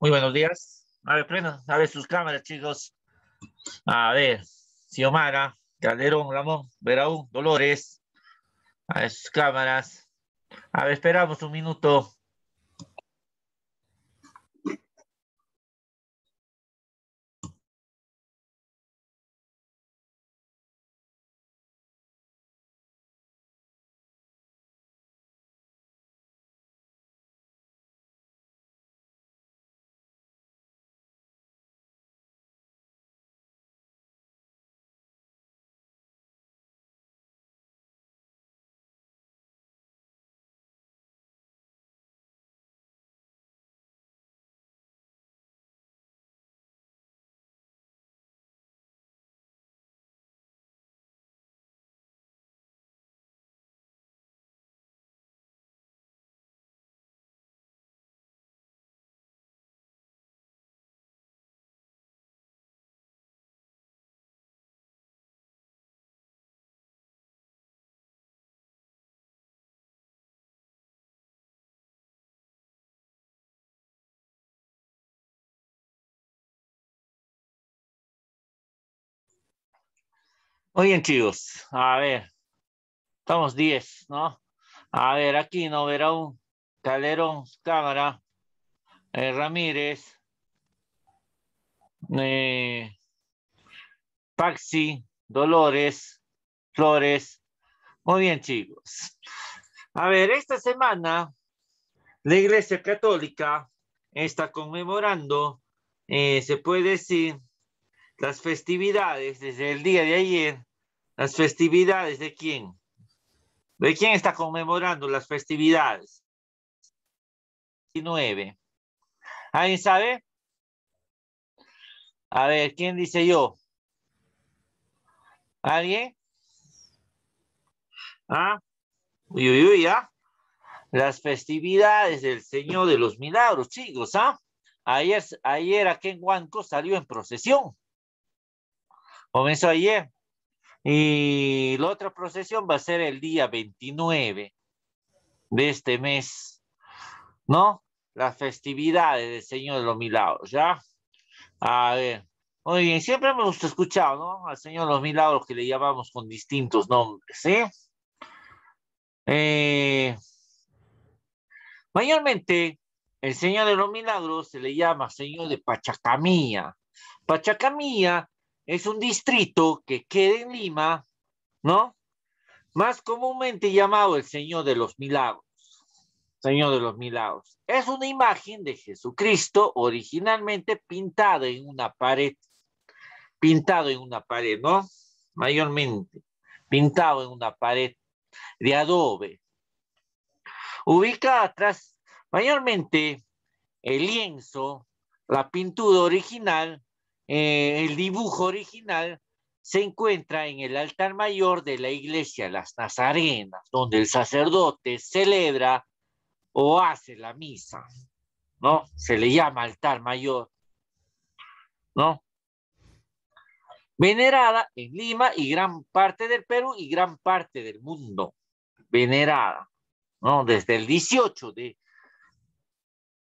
Muy buenos días. A ver, pleno, a ver sus cámaras, chicos. A ver, Xiomara, Calderón, Ramón, Veraú, Dolores. A ver sus cámaras. A ver, esperamos un minuto. Muy bien, chicos. A ver. Estamos 10, ¿no? A ver, aquí no un Calderón, Cámara, eh, Ramírez, eh, Paxi, Dolores, Flores. Muy bien, chicos. A ver, esta semana la Iglesia Católica está conmemorando, eh, se puede decir, las festividades desde el día de ayer las festividades de quién? ¿De quién está conmemorando las festividades? 19. ¿Alguien sabe? A ver, ¿quién dice yo? ¿Alguien? ¿Ah? Uy, uy, uy, ¿ah? Las festividades del Señor de los Milagros, chicos, ¿ah? Ayer, ayer aquí en Huanco salió en procesión. Comenzó ayer. Y la otra procesión va a ser el día 29 de este mes, ¿no? Las festividades del Señor de los Milagros, ¿ya? A ver, muy bien, siempre gusta escuchar, ¿no? Al Señor de los Milagros que le llamamos con distintos nombres, ¿sí? Eh, mayormente, el Señor de los Milagros se le llama Señor de Pachacamía. Pachacamía es un distrito que queda en Lima, ¿no? Más comúnmente llamado el Señor de los Milagros. Señor de los Milagros. Es una imagen de Jesucristo originalmente pintada en una pared. Pintado en una pared, ¿no? Mayormente. Pintado en una pared de adobe. Ubicada atrás, mayormente el lienzo, la pintura original eh, el dibujo original se encuentra en el altar mayor de la iglesia Las Nazarenas, donde el sacerdote celebra o hace la misa, ¿no? Se le llama altar mayor, ¿no? Venerada en Lima y gran parte del Perú y gran parte del mundo. Venerada, ¿no? Desde el 18 de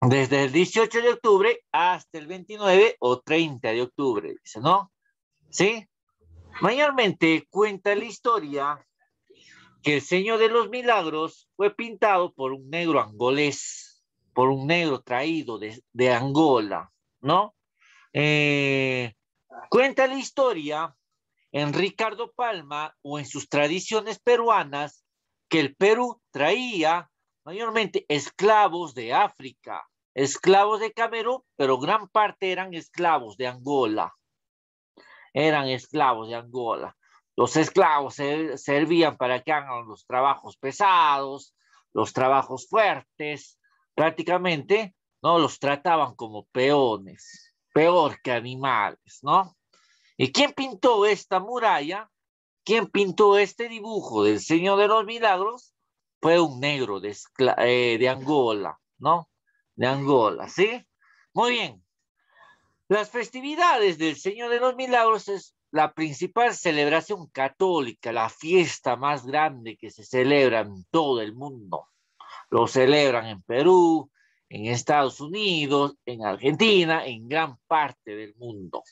desde el 18 de octubre hasta el 29 o 30 de octubre, dice, ¿no? ¿Sí? Mayormente cuenta la historia que el Señor de los Milagros fue pintado por un negro angolés, por un negro traído de, de Angola, ¿no? Eh, cuenta la historia en Ricardo Palma o en sus tradiciones peruanas que el Perú traía mayormente esclavos de África, esclavos de Camerún, pero gran parte eran esclavos de Angola. Eran esclavos de Angola. Los esclavos servían para que hagan los trabajos pesados, los trabajos fuertes, prácticamente, ¿no? Los trataban como peones, peor que animales, ¿no? ¿Y quién pintó esta muralla? ¿Quién pintó este dibujo del Señor de los Milagros? fue un negro eh, de, Angola, ¿no? De Angola, ¿sí? Muy bien. Las festividades del Señor de los Milagros es la principal celebración católica, la fiesta más grande que se celebra en todo el mundo. Lo celebran en Perú, en Estados Unidos, en Argentina, en gran parte del mundo.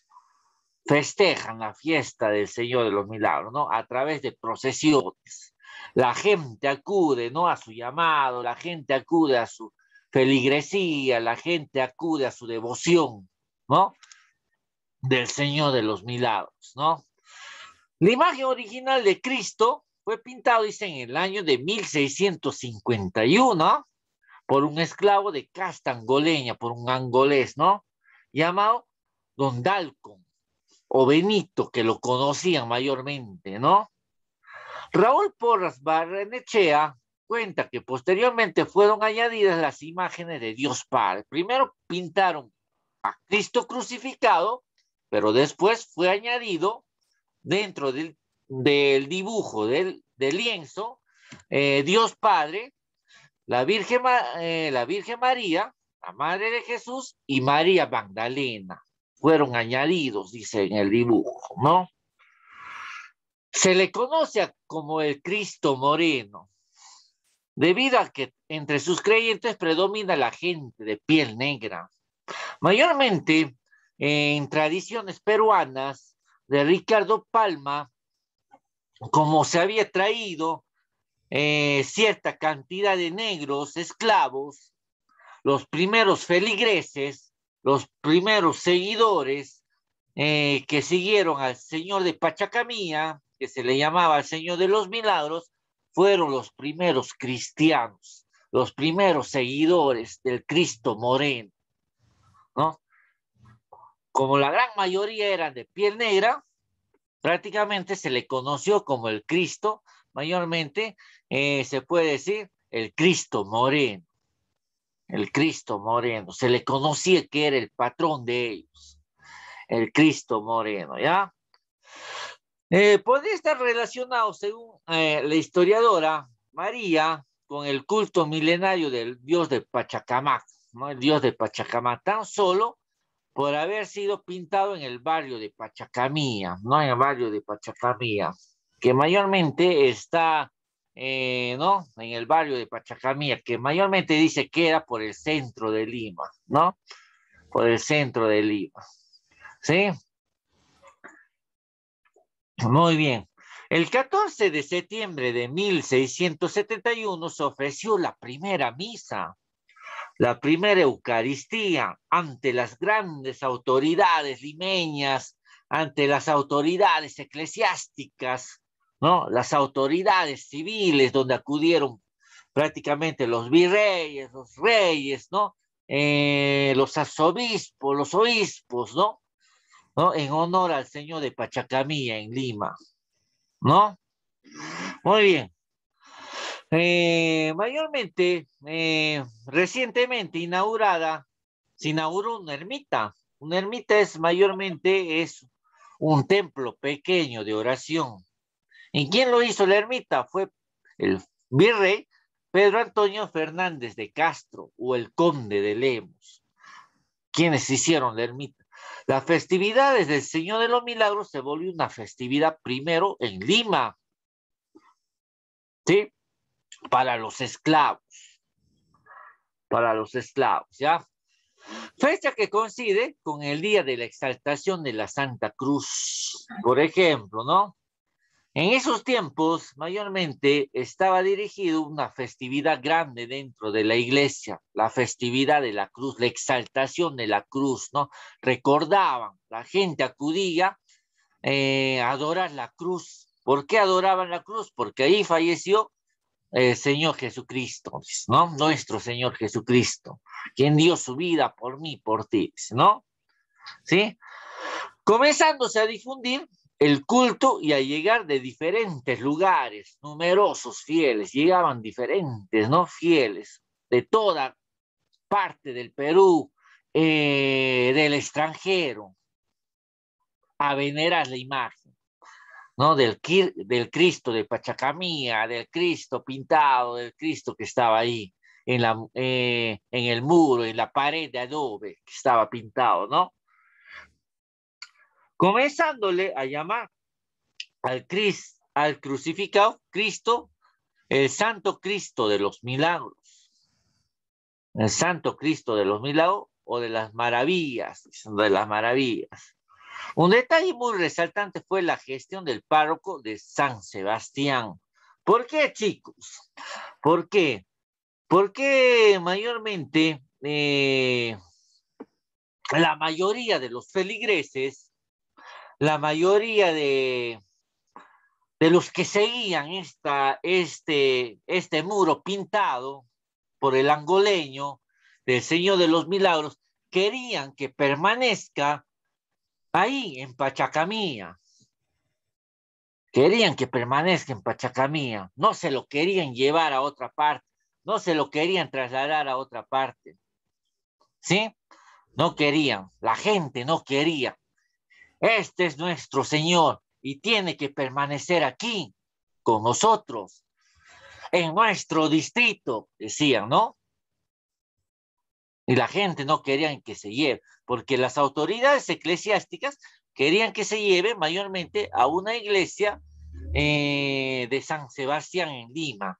Festejan la fiesta del Señor de los Milagros, ¿no? A través de procesiones. La gente acude ¿no? a su llamado, la gente acude a su feligresía, la gente acude a su devoción, ¿no? Del Señor de los Milagros, ¿no? La imagen original de Cristo fue pintado, dicen, en el año de 1651 por un esclavo de casta angoleña, por un angolés, ¿no? Llamado Don Dalcon o Benito, que lo conocían mayormente, ¿no? Raúl Porras Barrenechea cuenta que posteriormente fueron añadidas las imágenes de Dios Padre. Primero pintaron a Cristo crucificado, pero después fue añadido dentro del, dibujo del, lienzo eh, Dios Padre, la Virgen, eh, la Virgen María, la Madre de Jesús y María Magdalena. Fueron añadidos, dice en el dibujo, ¿no? Se le conoce como el Cristo Moreno, debido a que entre sus creyentes predomina la gente de piel negra. Mayormente en tradiciones peruanas de Ricardo Palma, como se había traído eh, cierta cantidad de negros esclavos, los primeros feligreses, los primeros seguidores eh, que siguieron al señor de Pachacamía, que se le llamaba el Señor de los Milagros, fueron los primeros cristianos, los primeros seguidores del Cristo moreno, ¿no? Como la gran mayoría eran de piel negra, prácticamente se le conoció como el Cristo, mayormente eh, se puede decir el Cristo moreno, el Cristo moreno, se le conocía que era el patrón de ellos, el Cristo moreno, ¿ya? Eh, podría estar relacionado, según eh, la historiadora María, con el culto milenario del dios de Pachacamac, ¿no? el dios de Pachacamac, tan solo por haber sido pintado en el barrio de Pachacamía, ¿no? en el barrio de Pachacamía, que mayormente está, eh, ¿no? En el barrio de Pachacamía, que mayormente dice que era por el centro de Lima, ¿no? Por el centro de Lima, ¿sí? Muy bien. El 14 de septiembre de 1671 se ofreció la primera misa, la primera Eucaristía ante las grandes autoridades limeñas, ante las autoridades eclesiásticas, ¿no? Las autoridades civiles donde acudieron prácticamente los virreyes, los reyes, ¿no? Eh, los arzobispos, los obispos, ¿no? En honor al señor de Pachacamilla en Lima, ¿no? Muy bien. Eh, mayormente, eh, recientemente inaugurada, se inauguró una ermita. Una ermita es mayormente es un templo pequeño de oración. ¿Y quién lo hizo la ermita? Fue el virrey Pedro Antonio Fernández de Castro o el conde de Lemos, ¿Quiénes hicieron la ermita. Las festividades del Señor de los Milagros se volvió una festividad primero en Lima, ¿sí? Para los esclavos, para los esclavos, ¿ya? Fecha que coincide con el día de la exaltación de la Santa Cruz, por ejemplo, ¿no? En esos tiempos, mayormente estaba dirigido una festividad grande dentro de la iglesia, la festividad de la cruz, la exaltación de la cruz, ¿no? Recordaban, la gente acudía eh, a adorar la cruz. ¿Por qué adoraban la cruz? Porque ahí falleció el eh, Señor Jesucristo, ¿no? Nuestro Señor Jesucristo, quien dio su vida por mí, por ti, ¿no? ¿Sí? Comenzándose a difundir el culto y al llegar de diferentes lugares, numerosos fieles, llegaban diferentes, ¿no? Fieles de toda parte del Perú, eh, del extranjero, a venerar la imagen, ¿no? Del, del Cristo de Pachacamía, del Cristo pintado, del Cristo que estaba ahí en, la, eh, en el muro, en la pared de adobe que estaba pintado, ¿no? comenzándole a llamar al, Cris, al crucificado Cristo, el Santo Cristo de los milagros, el Santo Cristo de los milagros o de las maravillas, de las maravillas. Un detalle muy resaltante fue la gestión del párroco de San Sebastián. ¿Por qué, chicos? ¿Por qué? Porque mayormente eh, la mayoría de los feligreses la mayoría de, de los que seguían esta, este, este muro pintado por el angoleño del Señor de los Milagros, querían que permanezca ahí en Pachacamía. Querían que permanezca en Pachacamía. No se lo querían llevar a otra parte. No se lo querían trasladar a otra parte. ¿Sí? No querían. La gente no quería. Este es nuestro Señor y tiene que permanecer aquí con nosotros, en nuestro distrito, decían, ¿no? Y la gente no quería que se lleve, porque las autoridades eclesiásticas querían que se lleve mayormente a una iglesia eh, de San Sebastián en Lima.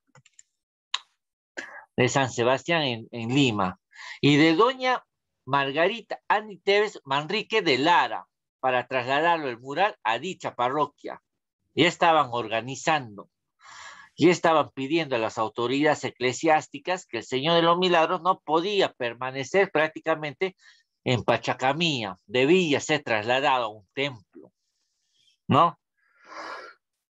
De San Sebastián en, Lima. Y de doña Margarita Aniteves Manrique de Lara para trasladarlo el mural a dicha parroquia. y estaban organizando, ya estaban pidiendo a las autoridades eclesiásticas que el Señor de los Milagros no podía permanecer prácticamente en Pachacamía, debía ser trasladado a un templo, ¿no?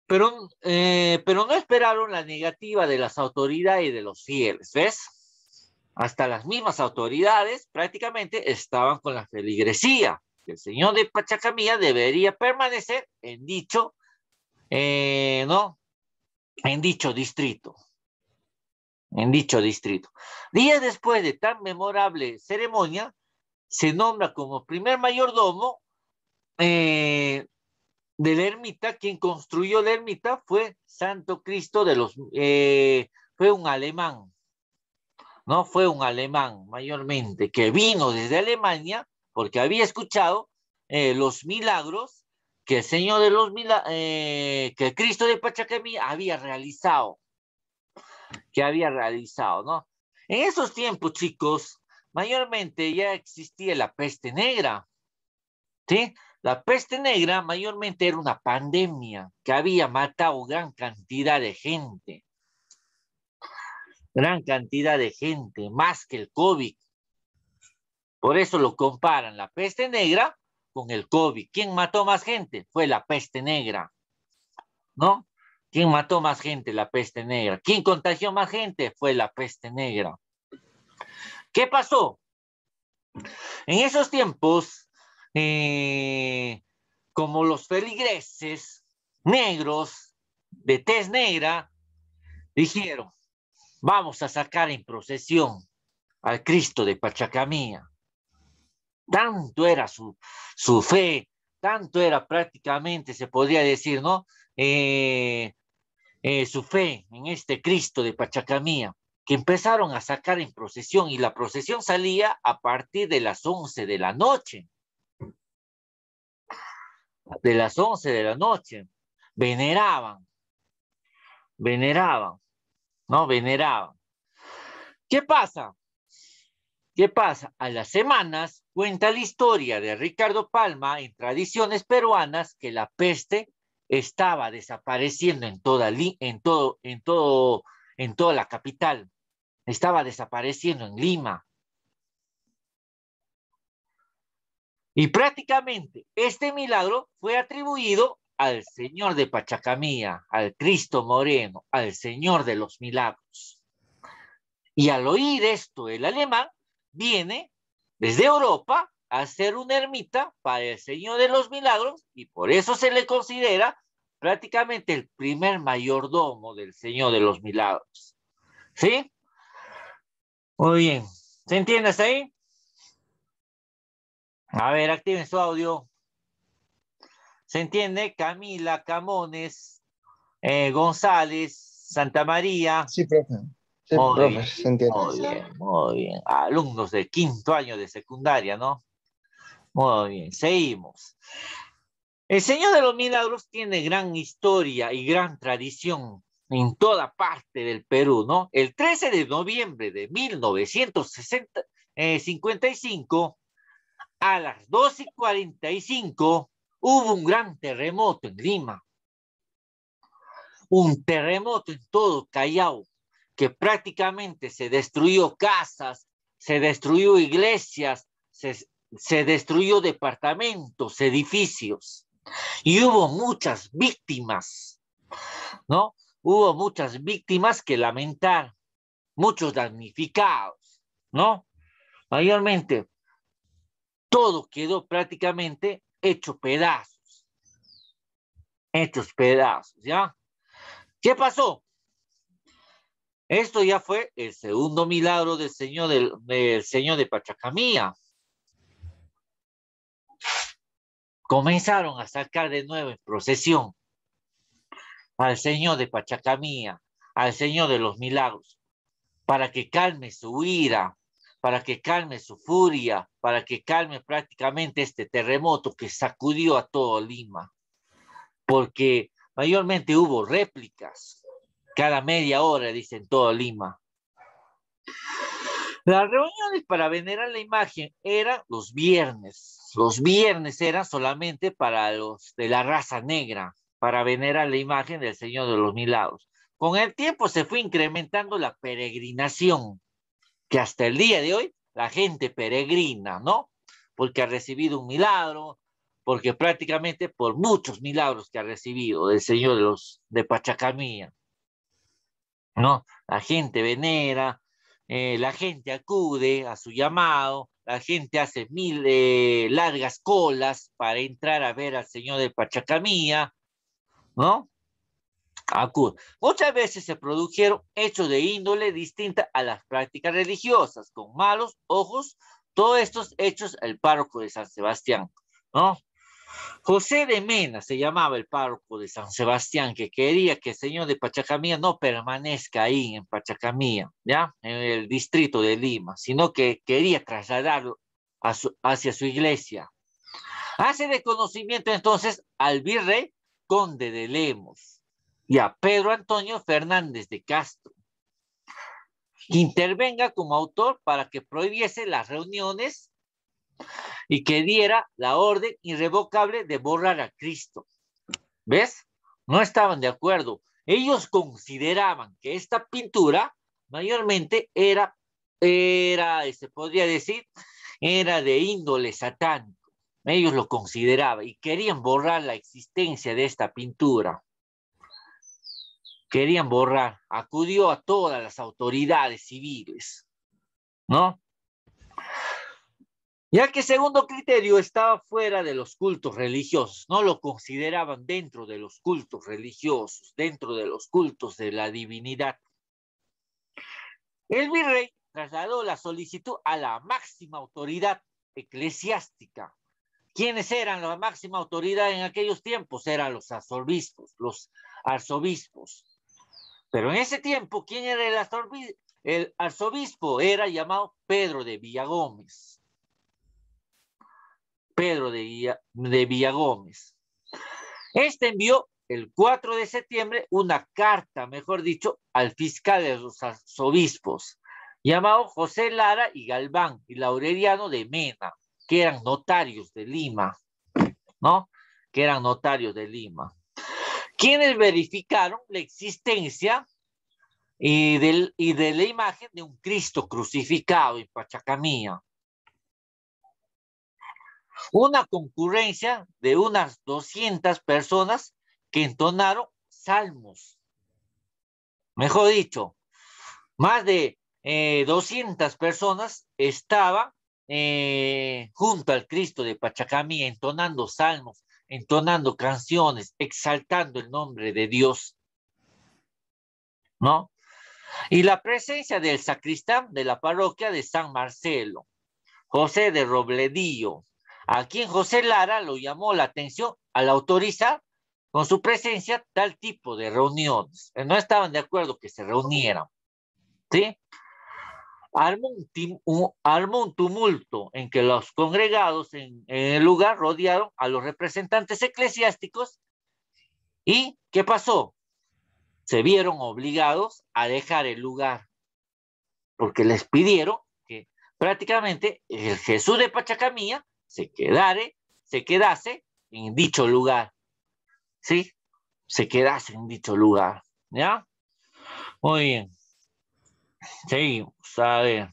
Pero, eh, pero no esperaron la negativa de las autoridades y de los fieles, ¿ves? Hasta las mismas autoridades prácticamente estaban con la feligresía el señor de Pachacamilla debería permanecer en dicho, eh, ¿no? En dicho distrito. En dicho distrito. Días después de tan memorable ceremonia, se nombra como primer mayordomo eh, de la ermita, quien construyó la ermita fue Santo Cristo de los, eh, fue un alemán, ¿no? Fue un alemán mayormente, que vino desde Alemania porque había escuchado eh, los milagros que el Señor de los milagros, eh, que Cristo de Pachacamí había realizado, que había realizado, ¿no? En esos tiempos, chicos, mayormente ya existía la peste negra, ¿sí? La peste negra mayormente era una pandemia que había matado gran cantidad de gente, gran cantidad de gente, más que el COVID. Por eso lo comparan la peste negra con el COVID. ¿Quién mató más gente? Fue la peste negra, ¿no? ¿Quién mató más gente? La peste negra. ¿Quién contagió más gente? Fue la peste negra. ¿Qué pasó? En esos tiempos, eh, como los feligreses negros de tez negra dijeron, vamos a sacar en procesión al Cristo de Pachacamía tanto era su, su fe, tanto era prácticamente, se podría decir, ¿no? Eh, eh, su fe en este Cristo de Pachacamía, que empezaron a sacar en procesión y la procesión salía a partir de las 11 de la noche. De las 11 de la noche. Veneraban, veneraban, ¿no? Veneraban. ¿Qué pasa? ¿Qué pasa? A las semanas cuenta la historia de Ricardo Palma en Tradiciones Peruanas que la peste estaba desapareciendo en toda, en todo, en todo, en toda la capital. Estaba desapareciendo en Lima. Y prácticamente este milagro fue atribuido al Señor de Pachacamía, al Cristo Moreno, al Señor de los Milagros. Y al oír esto, el alemán viene desde Europa a ser una ermita para el Señor de los Milagros y por eso se le considera prácticamente el primer mayordomo del Señor de los Milagros. ¿Sí? Muy bien. ¿Se entiende hasta ahí? A ver, activen su audio. ¿Se entiende? Camila, Camones, eh, González, Santa María. Sí, perfecto muy, bien, muy bien, muy bien. Alumnos de quinto año de secundaria, ¿no? Muy bien, seguimos. El Señor de los Milagros tiene gran historia y gran tradición en toda parte del Perú, ¿no? El 13 de noviembre de 1955, eh, a las 12 y hubo un gran terremoto en Lima. Un terremoto en todo Callao que prácticamente se destruyó casas, se destruyó iglesias, se, se destruyó departamentos, edificios. Y hubo muchas víctimas, ¿no? Hubo muchas víctimas que lamentar, muchos damnificados, ¿no? Mayormente, todo quedó prácticamente hecho pedazos, hechos pedazos, ¿ya? ¿Qué pasó? Esto ya fue el segundo milagro del Señor, de Pachacamía. Comenzaron a sacar de nuevo en procesión al Señor de Pachacamía, al Señor de los milagros, para que calme su ira, para que calme su furia, para que calme prácticamente este terremoto que sacudió a todo Lima, porque mayormente hubo réplicas cada media hora, dicen todo Lima. Las reuniones para venerar la imagen eran los viernes. Los viernes eran solamente para los de la raza negra, para venerar la imagen del Señor de los Milagros. Con el tiempo se fue incrementando la peregrinación, que hasta el día de hoy la gente peregrina, ¿no? Porque ha recibido un milagro, porque prácticamente por muchos milagros que ha recibido del Señor de los de Pachacamilla. ¿no? La gente venera, eh, la gente acude a su llamado, la gente hace mil eh, largas colas para entrar a ver al señor de Pachacamía, ¿no? Acude. Muchas veces se produjeron hechos de índole distinta a las prácticas religiosas, con malos ojos, todos estos hechos el párroco de San Sebastián, ¿no? José de Mena se llamaba el párroco de San Sebastián, que quería que el señor de Pachacamía no permanezca ahí en Pachacamía, ¿ya? En el distrito de Lima, sino que quería trasladarlo hacia su iglesia. Hace conocimiento entonces al virrey conde de Lemos y a Pedro Antonio Fernández de Castro. intervenga como autor para que prohibiese las reuniones y que diera la orden irrevocable de borrar a Cristo. ¿Ves? No estaban de acuerdo. Ellos consideraban que esta pintura mayormente era, era, se este, podría decir, era de índole satánico. Ellos lo consideraban y querían borrar la existencia de esta pintura. Querían borrar. Acudió a todas las autoridades civiles, ¿no? Ya que segundo criterio estaba fuera de los cultos religiosos, no lo consideraban dentro de los cultos religiosos, dentro de los cultos de la divinidad. El virrey trasladó la solicitud a la máxima autoridad eclesiástica. ¿Quiénes eran la máxima autoridad en aquellos tiempos? Eran los arzobispos, los arzobispos. Pero en ese tiempo, ¿quién era el arzobispo? El arzobispo era llamado Pedro de Villagómez. Pedro de, Villa, Gómez. Este envió el 4 de septiembre una carta, mejor dicho, al fiscal de los arzobispos, llamado José Lara y Galván y Laureliano de Mena, que eran notarios de Lima, ¿no? Que eran notarios de Lima, quienes verificaron la existencia y, eh, del, y de la imagen de un Cristo crucificado en Pachacamía una concurrencia de unas 200 personas que entonaron salmos. Mejor dicho, más de eh, 200 personas estaban eh, junto al Cristo de Pachacamí entonando salmos, entonando canciones, exaltando el nombre de Dios. ¿No? Y la presencia del sacristán de la parroquia de San Marcelo, José de Robledillo, a quien José Lara lo llamó la atención al autorizar con su presencia tal tipo de reuniones. Eh, no estaban de acuerdo que se reunieran. ¿Sí? Armó un, tumulto en que los congregados en, el lugar rodearon a los representantes eclesiásticos y ¿qué pasó? Se vieron obligados a dejar el lugar porque les pidieron que prácticamente el Jesús de Pachacamía se quedare, se quedase en dicho lugar. ¿Sí? Se quedase en dicho lugar. ¿Ya? Muy bien. Seguimos. A ver.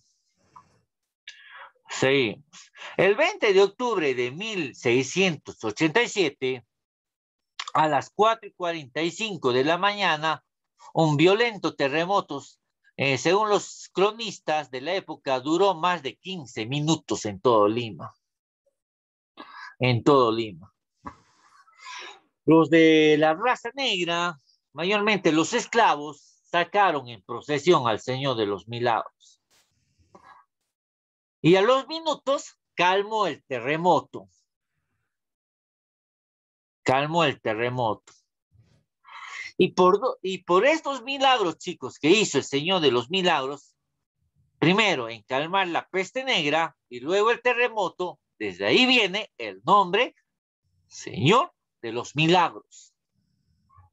Seguimos. El 20 de octubre de 1687, a las 4 y 45 de la mañana, un violento terremoto, eh, según los cronistas de la época, duró más de 15 minutos en todo Lima en todo Lima. Los de la raza negra, mayormente los esclavos, sacaron en procesión al Señor de los Milagros. Y a los minutos calmó el terremoto. Calmó el terremoto. Y por, y por estos milagros, chicos, que hizo el Señor de los Milagros, primero en calmar la peste negra y luego el terremoto, desde ahí viene el nombre Señor de los Milagros.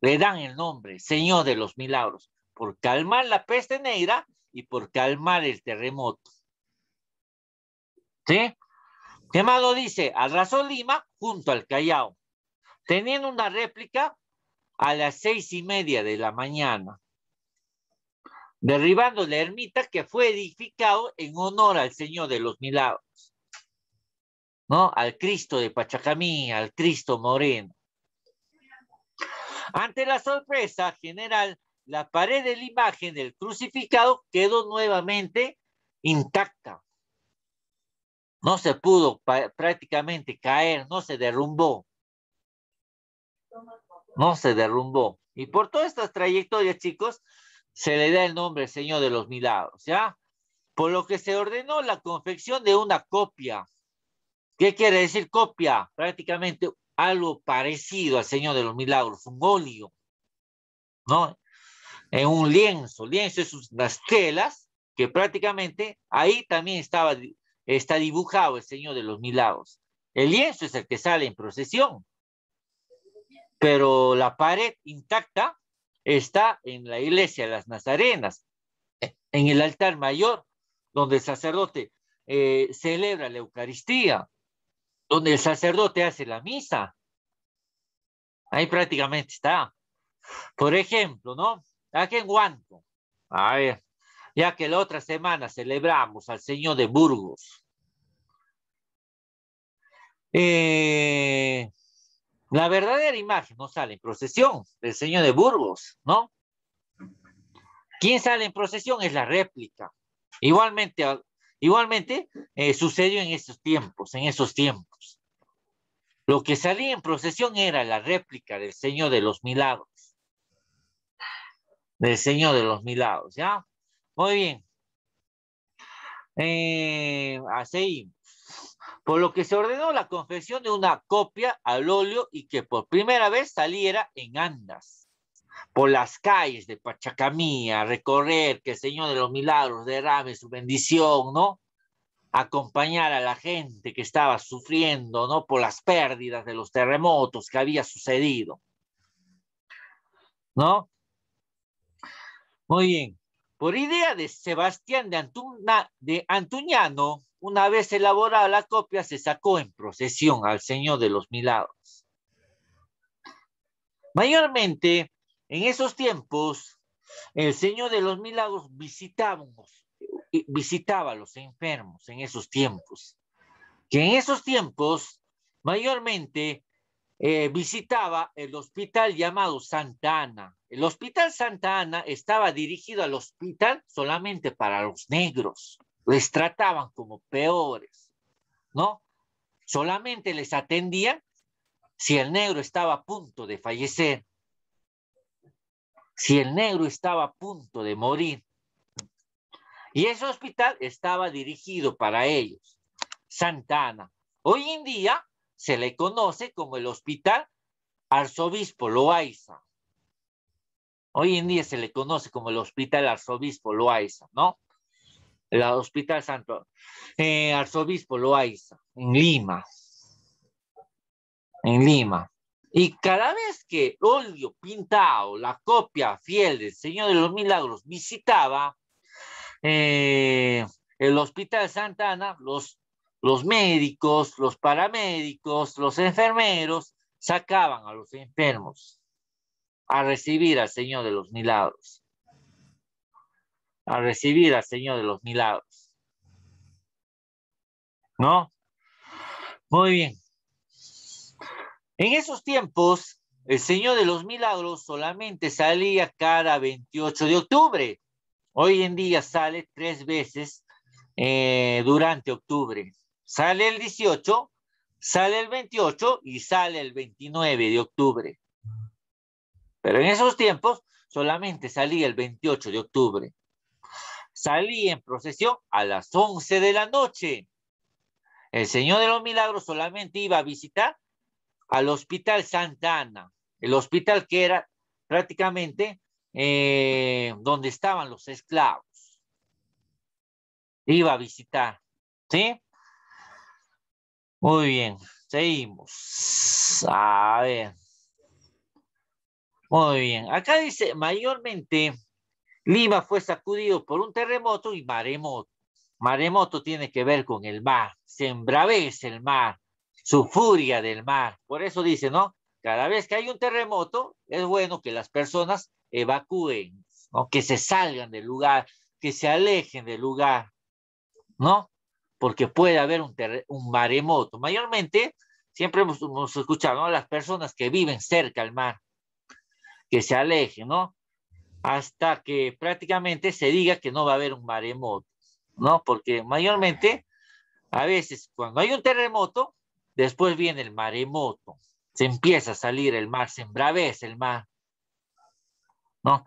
Le dan el nombre Señor de los Milagros por calmar la peste negra y por calmar el terremoto. ¿Sí? ¿Qué dice? Arrasó Lima junto al Callao, teniendo una réplica a las seis y media de la mañana, derribando la ermita que fue edificado en honor al Señor de los Milagros. ¿no? Al Cristo de Pachacamí, al Cristo Moreno. Ante la sorpresa general, la pared de la imagen del crucificado quedó nuevamente intacta. No se pudo prácticamente caer, no se derrumbó. No se derrumbó. Y por todas estas trayectorias, chicos, se le da el nombre Señor de los Milagros, ¿ya? Por lo que se ordenó la confección de una copia ¿Qué quiere decir copia? Prácticamente algo parecido al Señor de los Milagros, un óleo, ¿no? En un lienzo, lienzo es unas telas que prácticamente ahí también estaba, está dibujado el Señor de los Milagros. El lienzo es el que sale en procesión, pero la pared intacta está en la iglesia de las Nazarenas, en el altar mayor, donde el sacerdote eh, celebra la Eucaristía donde el sacerdote hace la misa. Ahí prácticamente está. Por ejemplo, ¿no? Aquí en Guanto, a ver, ya que la otra semana celebramos al Señor de Burgos. Eh, la verdadera imagen no sale en procesión del Señor de Burgos, ¿no? quién sale en procesión es la réplica. Igualmente, Igualmente, eh, sucedió en esos tiempos, en esos tiempos. Lo que salía en procesión era la réplica del Señor de los Milagros. Del Señor de los Milagros, ¿ya? Muy bien. así, eh, por lo que se ordenó la confección de una copia al óleo y que por primera vez saliera en andas por las calles de Pachacamía, recorrer, que el Señor de los Milagros derrame su bendición, ¿no? Acompañar a la gente que estaba sufriendo, ¿no? Por las pérdidas de los terremotos que había sucedido, ¿no? Muy bien. Por idea de Sebastián de, de Antuñano, una vez elaborada la copia, se sacó en procesión al Señor de los Milagros. Mayormente, en esos tiempos, el Señor de los Milagros visitábamos, visitaba a los enfermos en esos tiempos. Que en esos tiempos, mayormente, eh, visitaba el hospital llamado Santa Ana. El hospital Santa Ana estaba dirigido al hospital solamente para los negros. Les trataban como peores, ¿no? Solamente les atendían si el negro estaba a punto de fallecer si el negro estaba a punto de morir. Y ese hospital estaba dirigido para ellos, Santa Ana. Hoy en día se le conoce como el Hospital Arzobispo Loaiza. Hoy en día se le conoce como el Hospital Arzobispo Loaiza, ¿no? El Hospital Santo eh, Arzobispo Loaiza, en Lima. En Lima. Y cada vez que Olio Pintado, la copia fiel del Señor de los Milagros, visitaba eh, el Hospital Santa Ana, los, los médicos, los paramédicos, los enfermeros sacaban a los enfermos a recibir al Señor de los Milagros. A recibir al Señor de los Milagros. ¿No? Muy bien. En esos tiempos, el Señor de los Milagros solamente salía cada 28 de octubre. Hoy en día sale tres veces eh, durante octubre. Sale el 18, sale el 28 y sale el 29 de octubre. Pero en esos tiempos solamente salía el 28 de octubre. Salía en procesión a las 11 de la noche. El Señor de los Milagros solamente iba a visitar al Hospital Santa Ana, el hospital que era prácticamente eh, donde estaban los esclavos. Iba a visitar, ¿sí? Muy bien, seguimos. A ver. Muy bien, acá dice, mayormente Lima fue sacudido por un terremoto y maremoto. Maremoto tiene que ver con el mar, se embravece el mar su furia del mar. Por eso dice, ¿no? Cada vez que hay un terremoto, es bueno que las personas evacúen, ¿no? Que se salgan del lugar, que se alejen del lugar, ¿no? Porque puede haber un, maremoto. Mayormente, siempre hemos, hemos escuchado, ¿no? Las personas que viven cerca al mar, que se alejen, ¿no? Hasta que prácticamente se diga que no va a haber un maremoto, ¿no? Porque mayormente, a veces, cuando hay un terremoto, Después viene el maremoto, se empieza a salir el mar, se embravece el mar. ¿no?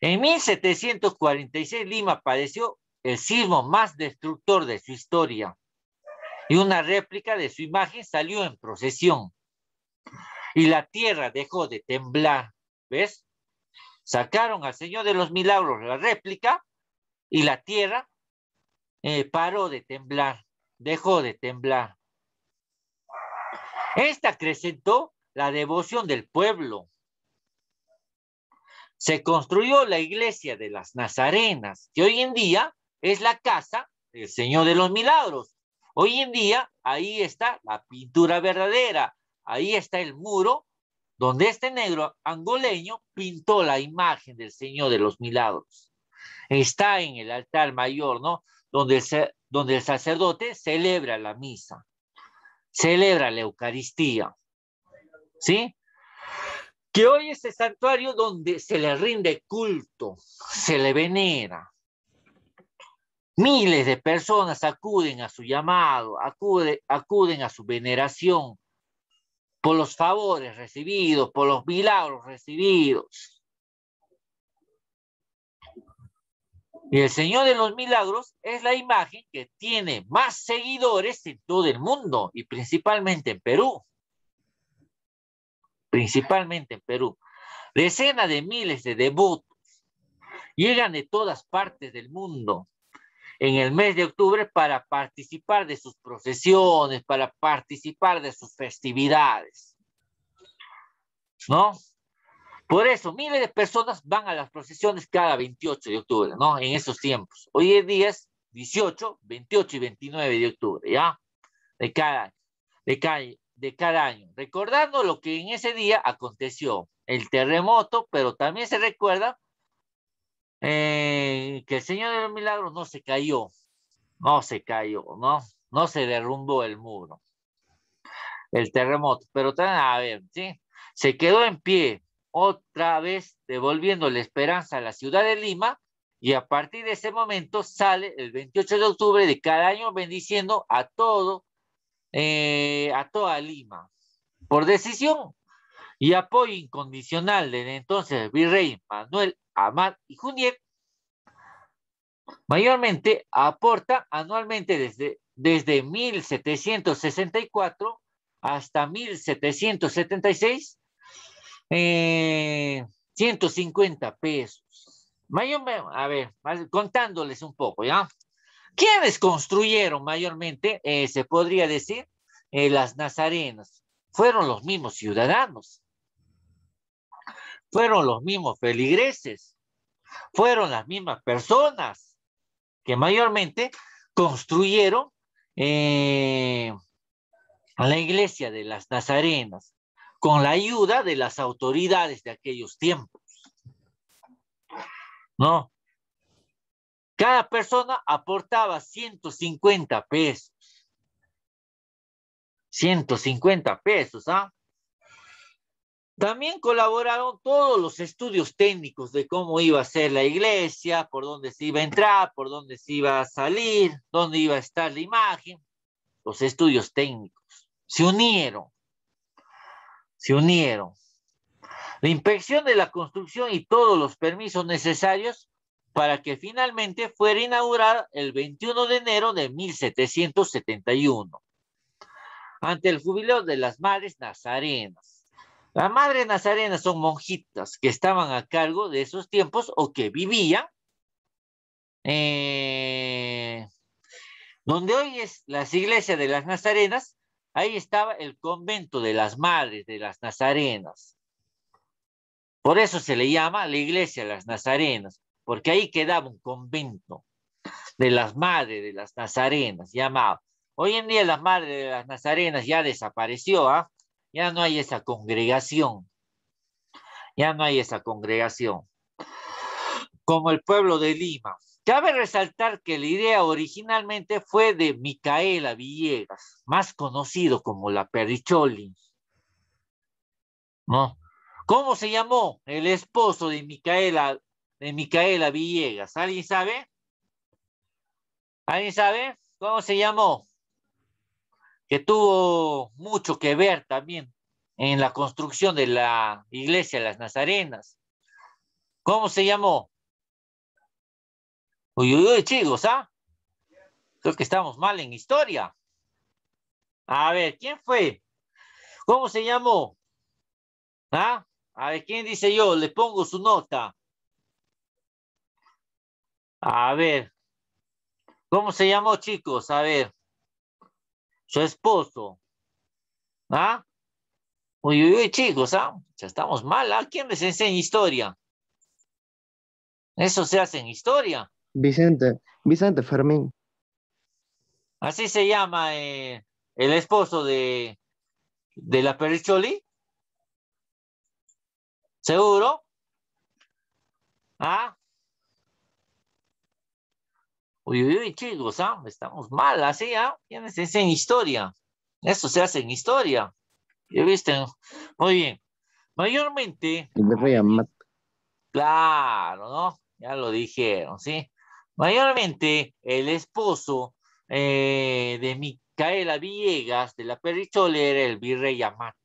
En 1746 Lima padeció el sismo más destructor de su historia y una réplica de su imagen salió en procesión y la tierra dejó de temblar. ¿Ves? Sacaron al Señor de los Milagros la réplica y la tierra eh, paró de temblar, dejó de temblar. Esta acrecentó la devoción del pueblo. Se construyó la iglesia de las Nazarenas, que hoy en día es la casa del Señor de los Milagros. Hoy en día ahí está la pintura verdadera, ahí está el muro donde este negro angoleño pintó la imagen del Señor de los Milagros. Está en el altar mayor, ¿no? Donde se donde el sacerdote celebra la misa celebra la Eucaristía. ¿Sí? Que hoy es este el santuario donde se le rinde culto, se le venera. Miles de personas acuden a su llamado, acuden a su veneración por los favores recibidos, por los milagros recibidos. Y el Señor de los Milagros es la imagen que tiene más seguidores en todo el mundo y principalmente en Perú. Principalmente en Perú. Decenas de miles de devotos llegan de todas partes del mundo en el mes de octubre para participar de sus procesiones, para participar de sus festividades. ¿No? Por eso, miles de personas van a las procesiones cada 28 de octubre, ¿no? En esos tiempos. Hoy en día 18, 28 y 29 de octubre, ¿ya? De cada, de de cada año. Recordando lo que en ese día aconteció, el terremoto, pero también se recuerda eh, que el Señor de los Milagros no se cayó, no se cayó, ¿no? No se derrumbó el muro, el terremoto, pero a ver, ¿sí? Se quedó en pie, otra vez devolviendo la esperanza a la ciudad de Lima y a partir de ese momento sale el 28 de octubre de cada año bendiciendo a todo, eh, a toda Lima, por decisión y apoyo incondicional del entonces virrey Manuel Amar y Juniet mayormente aporta anualmente desde, desde 1764 hasta 1776 150 eh, pesos. Mayor, a ver, contándoles un poco, ¿ya? ¿Quiénes construyeron mayormente, eh, se podría decir, eh, las nazarenas? Fueron los mismos ciudadanos, fueron los mismos feligreses, fueron las mismas personas que mayormente construyeron la iglesia de las nazarenas con la ayuda de las autoridades de aquellos tiempos. ¿No? Cada persona aportaba 150 pesos. 150 pesos, ¿ah? También colaboraron todos los estudios técnicos de cómo iba a ser la iglesia, por dónde se iba a entrar, por dónde se iba a salir, dónde iba a estar la imagen. Los estudios técnicos se unieron se unieron. La inspección de la construcción y todos los permisos necesarios para que finalmente fuera inaugurada el 21 de enero de 1771, ante el jubileo de las Madres Nazarenas. Las Madres Nazarenas son monjitas que estaban a cargo de esos tiempos o que vivían eh, donde hoy es las iglesias de las Nazarenas, Ahí estaba el convento de las madres de las Nazarenas. Por eso se le llama la iglesia de las Nazarenas, porque ahí quedaba un convento de las madres de las Nazarenas, llamado. Hoy en día las madres de las Nazarenas ya desapareció, ¿ah? ya no hay esa congregación, ya no hay esa congregación. Como el pueblo de Lima, Cabe resaltar que la idea originalmente fue de Micaela Villegas, más conocido como la Pericholi. ¿No? ¿Cómo se llamó el esposo de Micaela, de Micaela Villegas? ¿Alguien sabe? ¿Alguien sabe cómo se llamó? Que tuvo mucho que ver también en la construcción de la iglesia de las Nazarenas. ¿Cómo se llamó? Uy, uy, chicos, ¿ah? Creo que estamos mal en historia. A ver, ¿quién fue? ¿Cómo se llamó? ¿Ah? A ver, ¿quién dice yo? Le pongo su nota. A ver. ¿Cómo se llamó, chicos? A ver. Su esposo. ¿Ah? Uy, uy, uy, chicos, ¿ah? Ya estamos mal. ¿A ¿ah? quién les enseña historia? Eso se hace en historia. Vicente, Vicente Fermín. Así se llama eh, el esposo de, de la Pericholi. ¿Seguro? ¿Ah? Uy, uy, uy, chicos, ¿ah? estamos mal así, ¿ah? Tienes es en historia. Eso se hace en historia. ¿Ya viste? Muy bien. Mayormente. Claro, ¿no? Ya lo dijeron, ¿sí? Mayormente el esposo eh, de Micaela Villegas de la Pericholi, era el virrey Amato.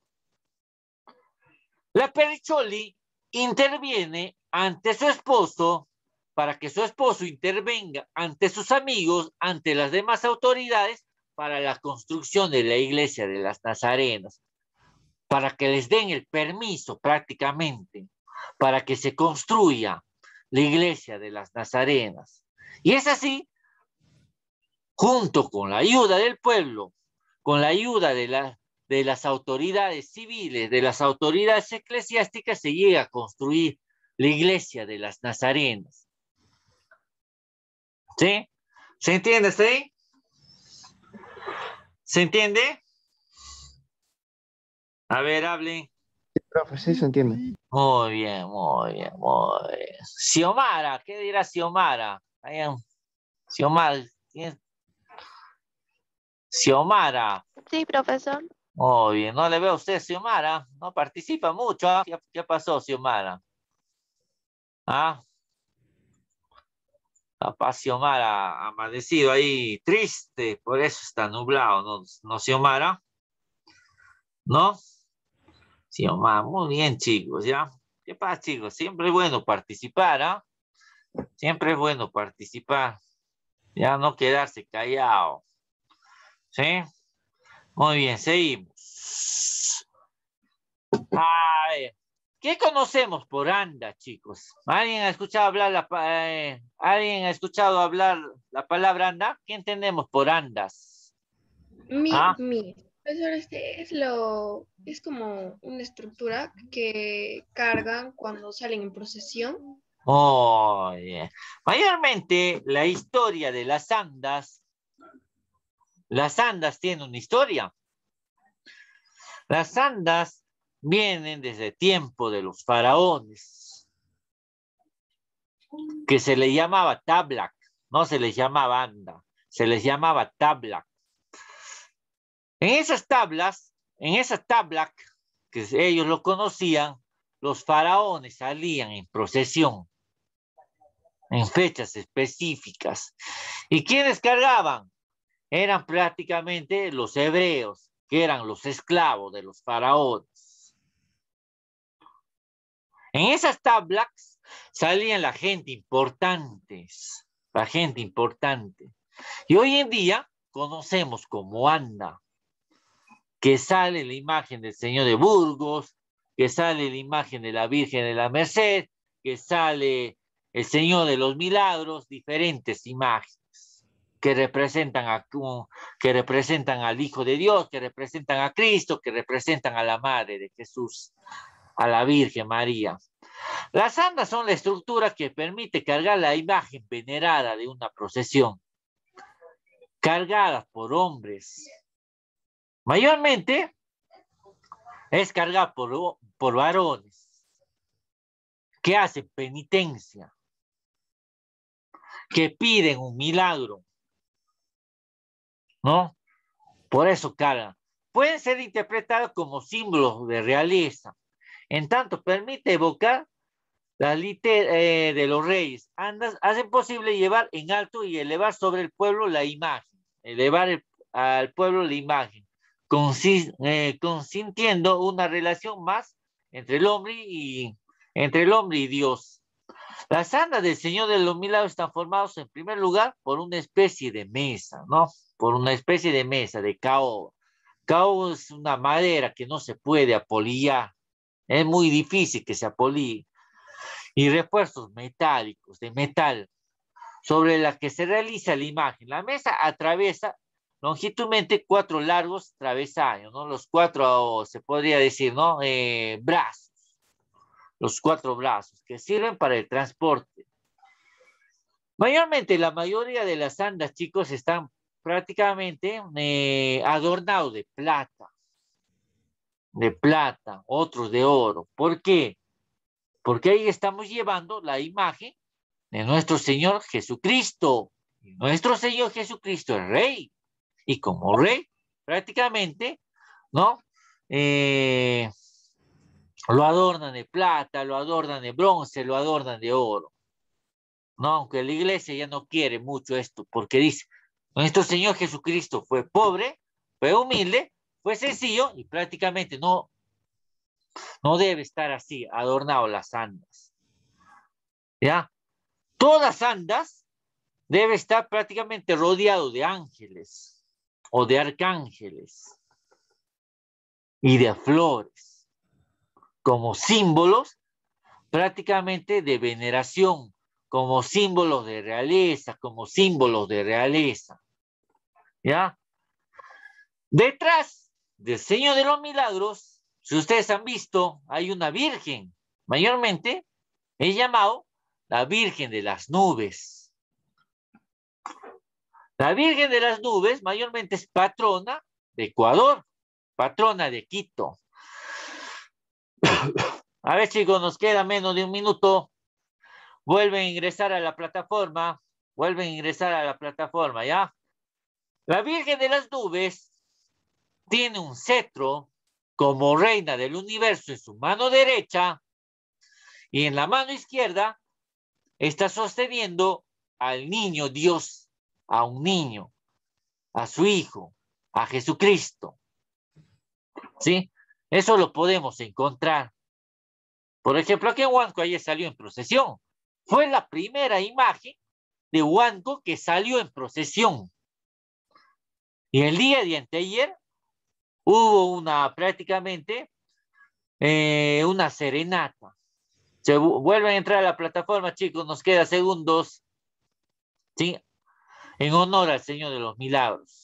La Pericholi interviene ante su esposo para que su esposo intervenga ante sus amigos, ante las demás autoridades, para la construcción de la iglesia de las Nazarenas, para que les den el permiso prácticamente, para que se construya la iglesia de las Nazarenas. Y es así, junto con la ayuda del pueblo, con la ayuda de, las autoridades civiles, de las autoridades eclesiásticas, se llega a construir la iglesia de las Nazarenas. ¿Sí? ¿Se entiende ¿Sí? ¿Se entiende? A ver, hable. Sí, profe, sí se entiende. Muy bien, muy bien, muy bien. Xiomara, ¿qué dirá Xiomara? Ahí Xiomara. Xiomara. Sí, profesor. Muy bien, no le veo a usted, Xiomara. No participa mucho. ¿Qué, ¿ah? qué pasó, Xiomara? ¿Ah? Papá Xiomara, amanecido ahí, triste, por eso está nublado, ¿no, no Xiomara? ¿No? Xiomara, muy bien, chicos, ¿ya? ¿Qué pasa, chicos? Siempre es bueno participar, ¿ah? Siempre es bueno participar, ya no quedarse callado. ¿Sí? Muy bien, seguimos. A ¿qué conocemos por anda, chicos? ¿Alguien ha escuchado hablar la, eh, ¿alguien ha escuchado hablar la palabra anda? ¿Qué entendemos por andas? Mi, ah. mi. este es lo, es como una estructura que cargan cuando salen en procesión Mayormente la historia de las andas, las andas tienen una historia. Las andas vienen desde el tiempo de los faraones, que se le llamaba tablac, no se les llamaba anda, se les llamaba tabla En esas tablas, en esa tabla que ellos lo conocían, los faraones salían en procesión en fechas específicas. ¿Y quiénes cargaban? Eran prácticamente los hebreos, que eran los esclavos de los faraones. En esas tablas salían la gente importante, la gente importante. Y hoy en día conocemos como Anda, que sale la imagen del Señor de Burgos, que sale la imagen de la Virgen de la Merced, que sale el Señor de los Milagros diferentes imágenes que representan, a, que representan al Hijo de Dios, que representan a Cristo, que representan a la Madre de Jesús, a la Virgen María. Las andas son la estructura que permite cargar la imagen venerada de una procesión, cargada por hombres. Mayormente es cargada por, por varones que hacen penitencia que piden un milagro. ¿No? Por eso, cara, pueden ser interpretados como símbolos de realeza. En tanto, permite evocar la lite eh, de los reyes. Andas, hacen posible llevar en alto y elevar sobre el pueblo la imagen, elevar al pueblo la imagen, eh, consintiendo una relación más entre el hombre y entre el hombre y Dios. Las andas del Señor de los Milagros están formadas en primer lugar por una especie de mesa, ¿no? Por una especie de mesa de cao. Cao es una madera que no se puede apolillar. Es muy difícil que se apolille. Y refuerzos metálicos, de metal, sobre la que se realiza la imagen. La mesa atraviesa longitudinalmente cuatro largos travesaños, ¿no? Los cuatro, se podría decir, ¿no? Eh, brazos los cuatro brazos, que sirven para el transporte. Mayormente, la mayoría de las andas, chicos, están prácticamente eh, adornados de plata, de plata, otros de oro. ¿Por qué? Porque ahí estamos llevando la imagen de nuestro Señor Jesucristo. Nuestro Señor Jesucristo es rey. Y como rey, prácticamente, ¿no? Eh, lo adornan de plata, lo adornan de bronce, lo adornan de oro. No, aunque la iglesia ya no quiere mucho esto, porque dice, nuestro Señor Jesucristo fue pobre, fue humilde, fue sencillo y prácticamente no, no debe estar así, adornado las andas. ¿Ya? Todas andas debe estar prácticamente rodeado de ángeles o de arcángeles y de flores como símbolos prácticamente de veneración, como símbolos de realeza, como símbolos de realeza. ¿Ya? Detrás del Señor de los Milagros, si ustedes han visto, hay una virgen, mayormente es llamado la Virgen de las Nubes. La Virgen de las Nubes mayormente es patrona de Ecuador, patrona de Quito. A ver, chicos, nos queda menos de un minuto. Vuelven a ingresar a la plataforma. Vuelven a ingresar a la plataforma, ¿ya? La Virgen de las Nubes tiene un cetro como reina del universo en su mano derecha y en la mano izquierda está sosteniendo al niño Dios, a un niño, a su hijo, a Jesucristo. ¿Sí? Eso lo podemos encontrar. Por ejemplo, aquí en Huanco ayer salió en procesión. Fue la primera imagen de Huanco que salió en procesión. Y el día de ayer hubo una prácticamente eh, una serenata. Se vuelven a entrar a la plataforma, chicos, nos queda segundos. ¿sí? En honor al Señor de los Milagros.